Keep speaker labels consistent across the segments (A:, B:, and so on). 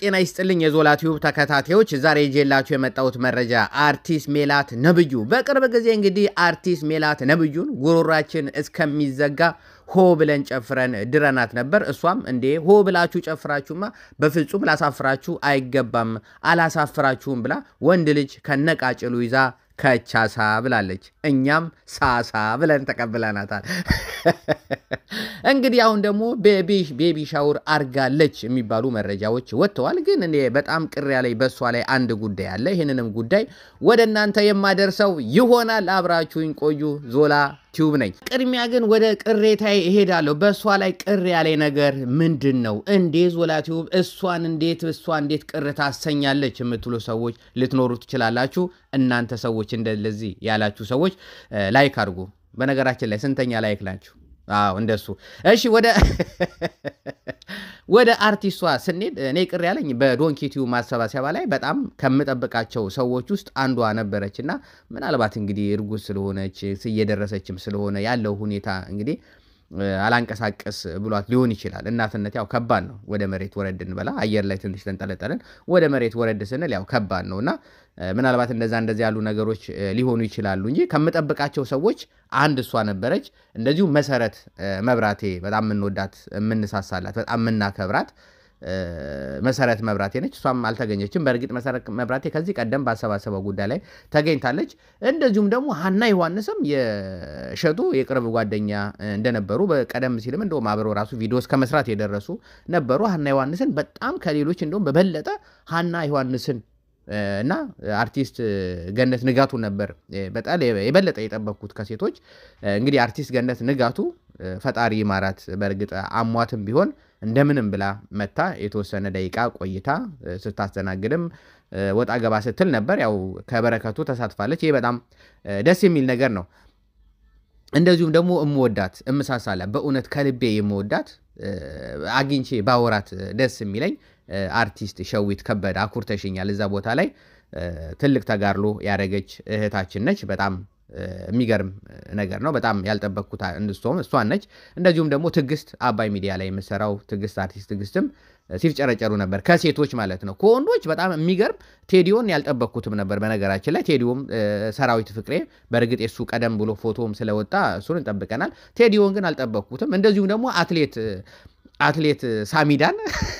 A: ጤና ይስጥልኝ የዞላ ቲዩብ ተከታታዮች፣ ዛሬ ይዤላችሁ የመጣሁት መረጃ አርቲስት ሜላት ነብዩ በቅርብ ጊዜ እንግዲህ አርቲስት ሜላት ነብዩን ጉሮራችን እስከሚዘጋ ሆ ብለን ጨፍረን ድረናት ነበር። እሷም እንዴ ሆ ብላችሁ ጨፍራችሁማ በፍጹም ላሳፍራችሁ አይገባም፣ አላሳፍራችሁም ብላ ወንድ ልጅ ከነቃጭሉ ይዛ ከቻሳ ብላለች። እኛም ሳሳ ብለን ተቀብለናታል። እንግዲህ አሁን ደግሞ ቤቢ ሻውር አርጋለች የሚባሉ መረጃዎች ወጥተዋል። ግን እኔ በጣም ቅር ያለኝ በእሷ ላይ አንድ ጉዳይ አለ። ይህንንም ጉዳይ ወደ እናንተ የማደርሰው ይሆናል። አብራችሁኝ ቆዩ። ዞላ ቲዩብ ነኝ። ቅድሚያ ግን ወደ ቅሬታ እሄዳለሁ። በእሷ ላይ ቅር ያለ ነገር ምንድን ነው? እንዴት ዞላ ቲዩብ እሷን እንዴት እሷ እንዴት ቅር ታሰኛለች የምትሉ ሰዎች ልትኖሩ ትችላላችሁ። እናንተ ሰዎች እንደለዚህ ያላችሁ ሰዎች ላይክ አድርጉ። በነገራችን ላይ ስንተኛ ላይክ ናችሁ? አዎ እንደሱ። እሺ ወደ ወደ አርቲስቷ ስንሄድ እኔ ቅር ያለኝ በዶንኪቲዩ ማሰባሰባ ላይ በጣም ከምጠብቃቸው ሰዎች ውስጥ አንዷ ነበረች እና ምናልባት እንግዲህ እርጉዝ ስለሆነች እየደረሰችም ስለሆነ ያለው ሁኔታ እንግዲህ አላንቀሳቀስ ብሏት ሊሆን ይችላል። እናትነት ያው ከባድ ነው። ወደ መሬት ወረድ እንበላ አየር ላይ ትንሽ ተንጠለጠለን፣ ወደ መሬት ወረድ ስንል ያው ከባድ ነው እና ምናልባት እንደዛ እንደዚህ ያሉ ነገሮች ሊሆኑ ይችላሉ እንጂ ከምጠብቃቸው ሰዎች አንድ እሷ ነበረች። እንደዚሁ መሰረት መብራቴ በጣም የምንወዳት የምንሳሳላት፣ በጣም የምናከብራት መሰረት መብራቴ ነች። እሷም አልተገኘችም። በእርግጥ መሰረት መብራቴ ከዚህ ቀደም ባሰባሰበው ጉዳይ ላይ ተገኝታለች። እንደዚሁም ደግሞ ሀና ዮሐንስም የሸጡ የቅርብ ጓደኛ እንደነበሩ በቀደም ሲልም እንደውም አብረው ራሱ ቪዲዮ እስከ መስራት የደረሱ ነበሩ። ሀና ዮሐንስን በጣም ከሌሎች እንደውም በበለጠ ሀና ዮሐንስን እና አርቲስት ገነት ንጋቱ ነበር በጣል የበለጠ የጠበኩት ከሴቶች። እንግዲህ አርቲስት ገነት ንጋቱ ፈጣሪ ማራት በእርግጥ አሟትም ቢሆን እንደምንም ብላ መታ የተወሰነ ደቂቃ ቆይታ ስታስተናግድም ወጣ ገባ ስትል ነበር። ያው ከበረከቱ ተሳትፋለች። ይህ በጣም ደስ የሚል ነገር ነው። እንደዚሁም ደግሞ እምወዳት እምሳሳላ በእውነት ከልቤ የምወዳት አግኝቼ ባወራት ደስ የሚለኝ አርቲስት ሸዊት ከበደ አኩርተሽኛል። እዛ ቦታ ላይ ትልቅ ተጋድሎ ያደረገች እህታችን ነች። በጣም የሚገርም ነገር ነው። በጣም ያልጠበቅኩት እንስቶም እሷን ነች። እንደዚሁም ደግሞ ትዕግስት አባይ ሚዲያ ላይ የምሰራው ትዕግስት አርቲስት ትዕግስትም ሲፍጨረጨሩ ነበር፣ ከሴቶች ማለት ነው። ከወንዶች በጣም የሚገርም ቴዲዮን ያልጠበቅኩትም ነበር። በነገራችን ላይ ቴዲዮም ሰራዊት ፍቅሬ፣ በእርግጥ የሱ ቀደም ብሎ ፎቶም ስለወጣ እሱን እንጠብቀናል። ቴዲዮን ግን አልጠበቅኩትም። እንደዚሁም ደግሞ አትሌት አትሌት ሳሚዳን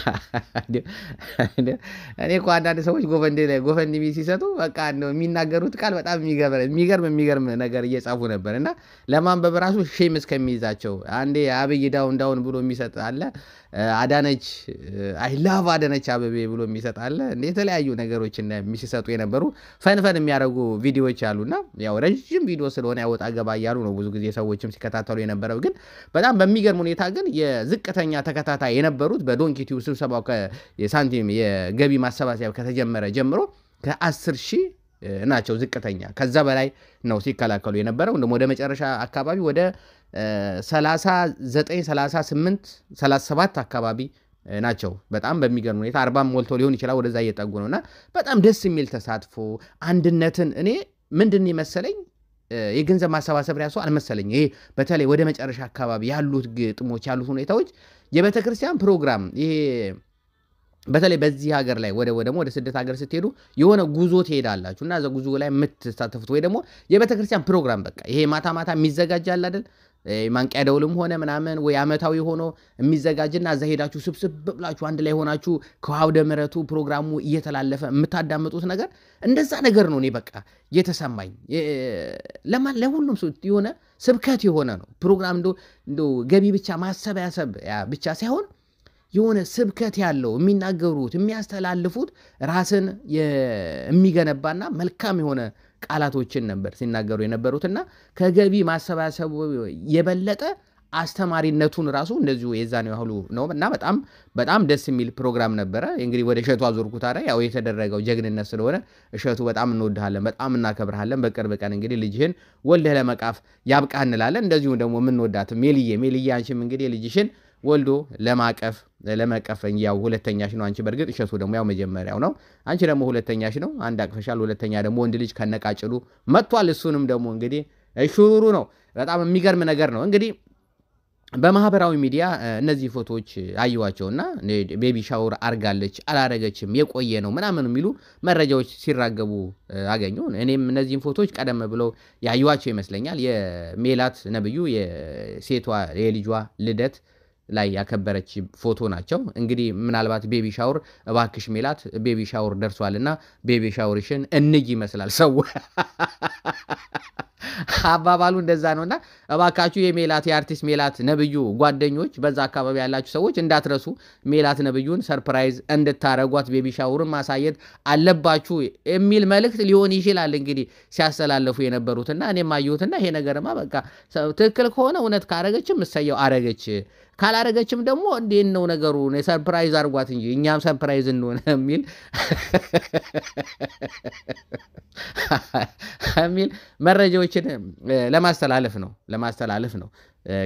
A: እኔ እኮ አንዳንድ ሰዎች ጎፈንድሚ ሲሰጡ በቃ የሚናገሩት ቃል በጣም የሚገርም የሚገርም ነገር እየጻፉ ነበር እና ለማንበብ ራሱ ሼም እስከሚይዛቸው አንዴ አብይ ዳውን ዳውን ብሎ የሚሰጥ አለ። አዳነች ላቭ አዳነች አበቤ ብሎ የሚሰጥ አለ። የተለያዩ ነገሮች ሲሰጡ የነበሩ ፈንፈን የሚያደርጉ ቪዲዮዎች አሉና ያው ረዥም ቪዲዮ ስለሆነ ያወጣ ገባ እያሉ ነው ብዙ ጊዜ ሰዎችም ሲከታተሉ የነበረው። ግን በጣም በሚገርም ሁኔታ ግን የዝቅተኛ ተከታታይ የነበሩት በዶንኪቲ ስብሰባው የሳንቲም የገቢ ማሰባሰቢያ ከተጀመረ ጀምሮ ከአስር ሺህ ናቸው ዝቅተኛ። ከዛ በላይ ነው ሲከላከሉ የነበረው። እንደውም ወደ መጨረሻ አካባቢ ወደ 39 38 37 አካባቢ ናቸው። በጣም በሚገርም ሁኔታ አርባም ሞልቶ ሊሆን ይችላል። ወደዛ እየጠጉ ነው እና በጣም ደስ የሚል ተሳትፎ አንድነትን እኔ ምንድን መሰለኝ የገንዘብ ማሰባሰብ ሪያሱ አልመሰለኝ። ይሄ በተለይ ወደ መጨረሻ አካባቢ ያሉት ግጥሞች ያሉት ሁኔታዎች የቤተ ክርስቲያን ፕሮግራም ይሄ በተለይ በዚህ ሀገር ላይ ወደ ደግሞ ወደ ስደት ሀገር ስትሄዱ የሆነ ጉዞ ትሄዳላችሁ እና እዛ ጉዞ ላይ የምትሳተፉት ወይ ደግሞ የቤተክርስቲያን ፕሮግራም በቃ ይሄ ማታ ማታ የሚዘጋጅ አለ አይደል? ማንቂያ ደውልም ሆነ ምናምን ወይ አመታዊ ሆኖ የሚዘጋጅና እዛ ሄዳችሁ ስብስብ ብላችሁ አንድ ላይ ሆናችሁ ከአውደ ምረቱ ፕሮግራሙ እየተላለፈ የምታዳምጡት ነገር እንደዛ ነገር ነው። እኔ በቃ እየተሰማኝ ለማን ለሁሉም የሆነ ስብከት የሆነ ነው ፕሮግራም እንዶ ገቢ ብቻ ማሰባሰብ ብቻ ሳይሆን የሆነ ስብከት ያለው የሚናገሩት የሚያስተላልፉት ራስን የሚገነባና መልካም የሆነ ቃላቶችን ነበር ሲናገሩ የነበሩትና ከገቢ ማሰባሰቡ የበለጠ አስተማሪነቱን ራሱ እንደዚሁ የዛን ያህሉ ነው እና በጣም በጣም ደስ የሚል ፕሮግራም ነበረ። እንግዲህ ወደ እሸቱ አዞርኩት። ታዲያ ያው የተደረገው ጀግንነት ስለሆነ እሸቱ በጣም እንወድሃለን፣ በጣም እናከብርሃለን። በቅርብ ቀን እንግዲህ ልጅህን ወልደህ ለመቃፍ ያብቃ እንላለን። እንደዚሁ ደግሞ የምንወዳት ሜልዬ ሜልዬ አንቺም እንግዲህ ልጅሽን ወልዶ ለማቀፍ ለመቀፈኝ ያው ሁለተኛሽ ነው አንቺ። በእርግጥ እሸቱ ደግሞ ያው መጀመሪያው ነው። አንቺ ደግሞ ሁለተኛሽ ነው። አንድ አቅፈሻል። ሁለተኛ ደግሞ ወንድ ልጅ ከነቃጭሉ መጥቷል። እሱንም ደግሞ እንግዲህ ሹሩሩ ነው። በጣም የሚገርም ነገር ነው እንግዲህ በማህበራዊ ሚዲያ እነዚህ ፎቶዎች አየዋቸውና ቤቢ ሻውር አርጋለች አላረገችም የቆየ ነው ምናምን የሚሉ መረጃዎች ሲራገቡ አገኙ። እኔም እነዚህን ፎቶዎች ቀደም ብለው ያዩዋቸው ይመስለኛል። የሜላት ነብዩ የሴቷ የልጇ ልደት ላይ ያከበረች ፎቶ ናቸው። እንግዲህ ምናልባት ቤቢ ሻውር እባክሽ ሜላት ቤቢ ሻውር ደርሷልና ቤቢ ሻውርሽን እንይ ይመስላል ሰው አባባሉ እንደዛ ነውና እባካችሁ የሜላት የአርቲስት ሜላት ነብዩ ጓደኞች በዛ አካባቢ ያላችሁ ሰዎች እንዳትረሱ ሜላት ነብዩን ሰርፕራይዝ እንድታረጓት ቤቢ ሻውርን ማሳየት አለባችሁ የሚል መልእክት ሊሆን ይችላል እንግዲህ ሲያስተላለፉ የነበሩትና እኔም አየሁትና ይሄ ነገርማ በቃ ትክክል ከሆነ እውነት ካረገች ምሰየው አረገች ካላረገችም ደግሞ እንዴት ነው ነገሩ? ሰርፕራይዝ አድርጓት እንጂ እኛም ሰርፕራይዝ እንሆነ የሚል የሚል መረጃዎችን ለማስተላለፍ ነው ለማስተላለፍ ነው።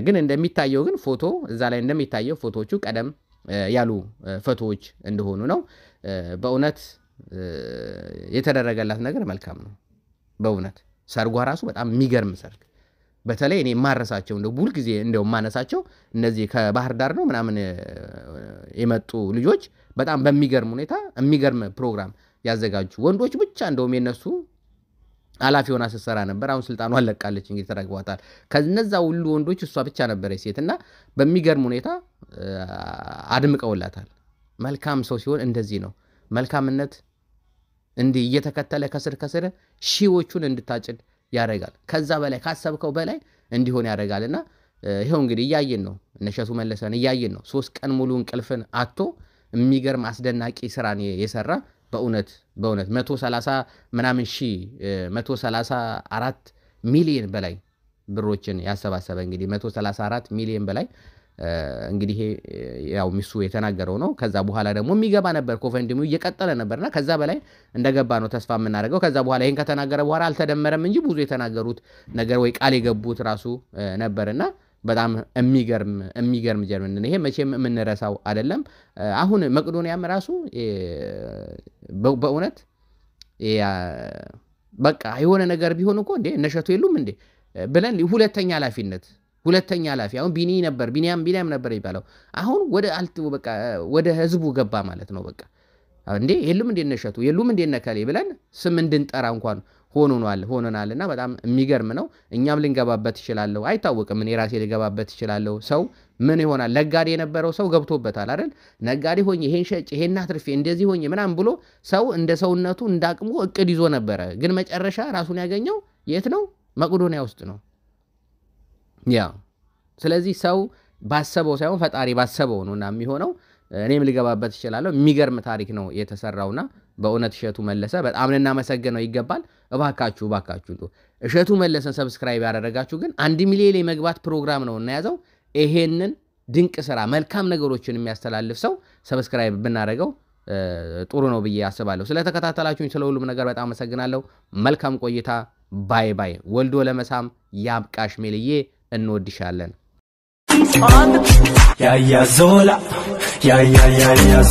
A: ግን እንደሚታየው ግን ፎቶ እዛ ላይ እንደሚታየው ፎቶዎቹ ቀደም ያሉ ፎቶዎች እንደሆኑ ነው። በእውነት የተደረገላት ነገር መልካም ነው። በእውነት ሰርጓ ራሱ በጣም የሚገርም ሰርግ በተለይ እኔ የማረሳቸው እንደ ሁል ጊዜ እንደው የማነሳቸው እነዚህ ከባህር ዳር ነው ምናምን የመጡ ልጆች በጣም በሚገርም ሁኔታ የሚገርም ፕሮግራም ያዘጋጁ ወንዶች ብቻ እንደውም የነሱ ኃላፊ ሆና ስትሰራ ነበር። አሁን ስልጣኗ ለቃለች እንግዲህ ተረግቧታል። ከነዛ ሁሉ ወንዶች እሷ ብቻ ነበረች ሴት እና በሚገርም ሁኔታ አድምቀውላታል። መልካም ሰው ሲሆን እንደዚህ ነው። መልካምነት እንዲህ እየተከተለ ከስር ከስር ሺዎቹን እንድታጭድ ያደርጋል። ከዛ በላይ ካሰብከው በላይ እንዲሆን ያደርጋል። እና ይኸው እንግዲህ እያየን ነው፣ እነሸቱ መለሰን እያየን ነው። ሶስት ቀን ሙሉ እንቅልፍን አቶ የሚገርም አስደናቂ ስራን የሰራ በእውነት በእውነት 130 ምናምን ሺ 134 ሚሊዮን በላይ ብሮችን ያሰባሰበ እንግዲህ 134 ሚሊዮን በላይ እንግዲህ ያው ሚሱ የተናገረው ነው። ከዛ በኋላ ደግሞ የሚገባ ነበር ኮፈንድሚው እየቀጠለ ነበርና ከዛ በላይ እንደገባ ነው ተስፋ የምናደርገው። ከዛ በኋላ ይህን ከተናገረ በኋላ አልተደመረም እንጂ ብዙ የተናገሩት ነገር ወይ ቃል የገቡት ራሱ ነበርና በጣም የሚገርም የሚገርም ጀርመን ይሄ መቼም የምንረሳው አይደለም። አሁን መቅዶኒያም ራሱ በእውነት በቃ የሆነ ነገር ቢሆን እኮ እንዴ እነሸቱ የሉም እንዴ ብለን ሁለተኛ ኃላፊነት ሁለተኛ ኃላፊ አሁን ቢኒ ነበር፣ ቢኒያም ቢኒያም ነበር የሚባለው አሁን ወደ አልት በቃ ወደ ህዝቡ ገባ ማለት ነው። በቃ እንዴ የሉም እንደነሸቱ የሉም እንደነከሌ ብለን ስም እንድንጠራ እንኳን ሆኖናል ሆኖናል። እና በጣም የሚገርም ነው። እኛም ልንገባበት ይችላለሁ፣ አይታወቅም። እኔ ራሴ ልገባበት ይችላለሁ። ሰው ምን ይሆናል? ነጋዴ የነበረው ሰው ገብቶበታል አይደል? ነጋዴ ሆኜ ይሄን ሸጭ ይሄን አትርፌ እንደዚህ ሆኜ ምናምን ብሎ ሰው እንደ ሰውነቱ እንዳቅሙ እቅድ ይዞ ነበረ። ግን መጨረሻ ራሱን ያገኘው የት ነው? መቄዶንያ ውስጥ ነው። ያ ስለዚህ ሰው ባሰበው ሳይሆን ፈጣሪ ባሰበው ነው እና የሚሆነው። እኔም ልገባበት እችላለሁ። የሚገርም ታሪክ ነው የተሰራውና በእውነት እሸቱ መለሰ በጣም ልናመሰግነው ይገባል። እባካችሁ እባካችሁ እሸቱ መለሰን ሰብስክራይብ ያደረጋችሁ ግን አንድ ሚሊዮን የመግባት ፕሮግራም ነው እናያዘው። ይሄንን ድንቅ ስራ መልካም ነገሮችን የሚያስተላልፍ ሰው ሰብስክራይብ ብናደረገው ጥሩ ነው ብዬ አስባለሁ። ስለተከታተላችሁኝ ስለ ሁሉም ነገር በጣም አመሰግናለሁ። መልካም ቆይታ። ባይ ባይ። ወልዶ ለመሳም ያብቃሽ ሜልዬ እንወድሻለን። ያያዞላ ያያያያዞላ